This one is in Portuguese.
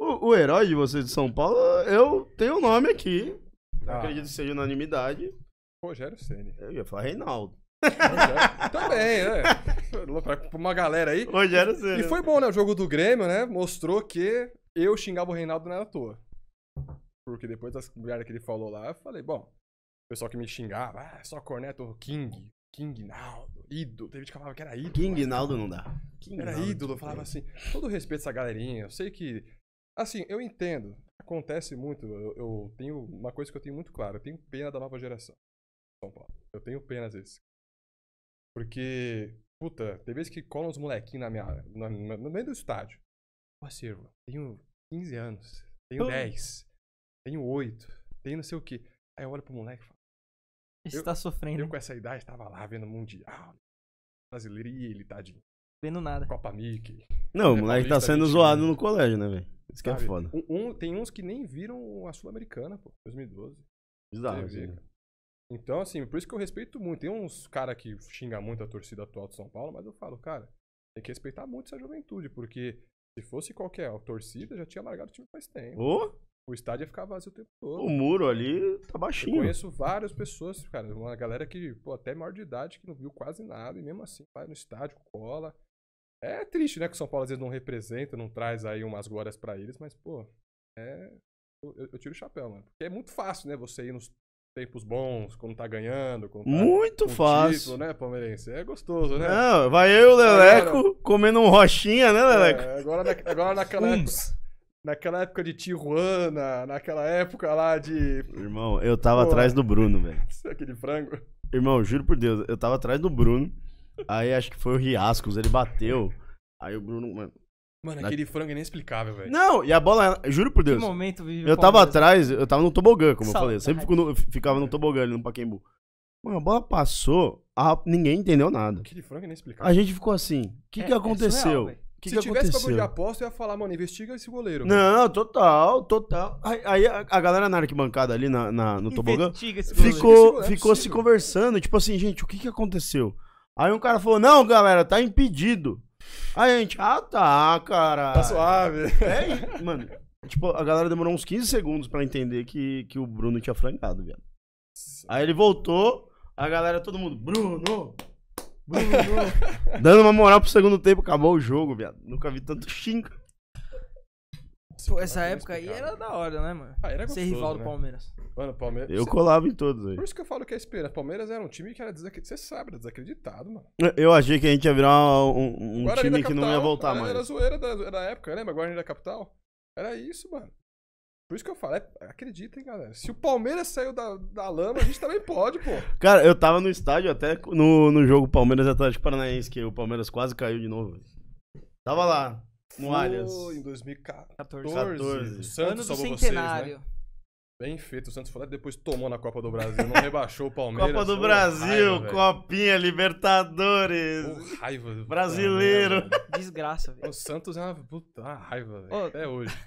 O, o herói de vocês de São Paulo, eu tenho o um nome aqui. Ah. Acredito que seja unanimidade. Rogério Ceni. Eu ia falar Reinaldo. Rogério, também, né? Pra uma galera aí. Rogério Ceni. E foi bom, né? O jogo do Grêmio, né? Mostrou que eu xingava o Reinaldo na toa. Porque depois das mulheres que ele falou lá, eu falei, bom, o pessoal que me xingava, ah, só corneta o King, King Naldo, ídolo. Teve gente que falava que era ídolo. King Naldo né? não dá. King era Naldo, ídolo. Eu falava assim, todo respeito a essa galerinha, eu sei que Assim, eu entendo. Acontece muito. Eu, eu, tenho uma coisa que eu tenho muito clara. Eu tenho pena da nova geração. São Paulo. Eu tenho pena desse. Porque, puta, tem vezes que colam os molequinhos na minha, na, na, no meio do estádio. Parceiro, tenho 15 anos. Tenho 10. Tenho 8. Tenho não sei o quê. Aí eu olho pro moleque e falo. Você tá sofrendo. Eu com essa idade tava lá vendo Mundial. Brasileiro e ele, tadinho. Tá vendo nada. Copa Mickey. Não, o moleque tá, tá sendo zoado no colégio, né, velho? Isso que é foda. Um, um, tem uns que nem viram a Sul-Americana, pô, 2012. Bizarro, TV, assim, né? Então, assim, por isso que eu respeito muito. Tem uns cara que xinga muito a torcida atual de São Paulo, mas eu falo, cara, tem que respeitar muito essa juventude, porque se fosse qualquer torcida, já tinha largado o time faz tempo. Oh? O estádio ia ficar vazio o tempo todo. O muro ali tá baixinho. Eu conheço várias pessoas, cara, uma galera que, pô, até maior de idade, que não viu quase nada, e mesmo assim vai no estádio, cola. É triste, né? Que o São Paulo às vezes não representa, não traz aí umas glórias para eles, mas, pô, é. Eu, eu, tiro o chapéu, mano. Porque é muito fácil, né? Você ir nos tempos bons, quando tá ganhando. Quando tá muito fácil. Título, né, palmeirense? É gostoso, né? Não, vai eu e o Leleco agora... comendo um roxinha, né, é, Leleco? É, agora, na, agora naquela época. Naquela época de Tijuana, naquela época lá de. Irmão, eu tava Pô, atrás do Bruno, velho. Aquele frango. Irmão, juro por Deus, eu tava atrás do Bruno. Aí acho que foi o Riascos, ele bateu. Aí o Bruno, mano. Mano, na... aquele frango é inexplicável, velho. Não, e a bola, juro por Deus. Que momento vive Eu tava atrás, eu tava no tobogã, como eu falei. Eu sempre no, ficava no tobogã ali no Paquembu. Mano, a bola passou, a, ninguém entendeu nada. Aquele frango é inexplicável. A gente ficou assim: o que, é, que é aconteceu? É que Se que tivesse aconteceu? bagulho de aposta, eu ia falar, mano, investiga esse goleiro. Não, total, total. Aí, aí a, a, galera na arquibancada ali na, na no tobogã ficou, goleiro, ficou é se conversando, tipo assim, gente, o que, que aconteceu? Aí um cara falou: não, galera, tá impedido. Aí a gente, ah tá, cara. Tá suave. É, mano. Tipo, a galera demorou uns 15 segundos pra entender que, que o Bruno tinha frangado, velho. Aí ele voltou, a galera, todo mundo, Bruno! Bruno! Dando uma moral pro segundo tempo, acabou o jogo, viado. Nunca vi tanto xinga. Pô, essa época aí era da hora, né, mano? Ah, era gostoso, Ser rival do né? Palmeiras. Mano, Palmeiras. Eu colava em todos aí. Por isso que eu falo que é esperança. Palmeiras era um time que era desacreditado. Você sabe, era desacreditado, mano. Eu achei que a gente ia virar um, um time que capital, não ia voltar mano Era zoeira da, da época, lembra? Guarani da capital. Era isso, mano. Por isso que eu falo, é, acreditem, galera. Se o Palmeiras saiu da, da lama, a gente também pode, pô. Cara, eu tava no estádio até no, no jogo Palmeiras Atlético Paranaense, que o Palmeiras quase caiu de novo. Tava lá no Allianz. Em 2014. 14. O Santos ano do salvou centenário. vocês, né? Bem feito, o Santos foi lá e depois tomou na Copa do Brasil, não rebaixou o Palmeiras. Copa do Brasil, raiva, Copinha, Libertadores. Oh, raiva. Brasileiro. Desgraça, velho. O Santos é uma puta uma raiva, velho. Até hoje.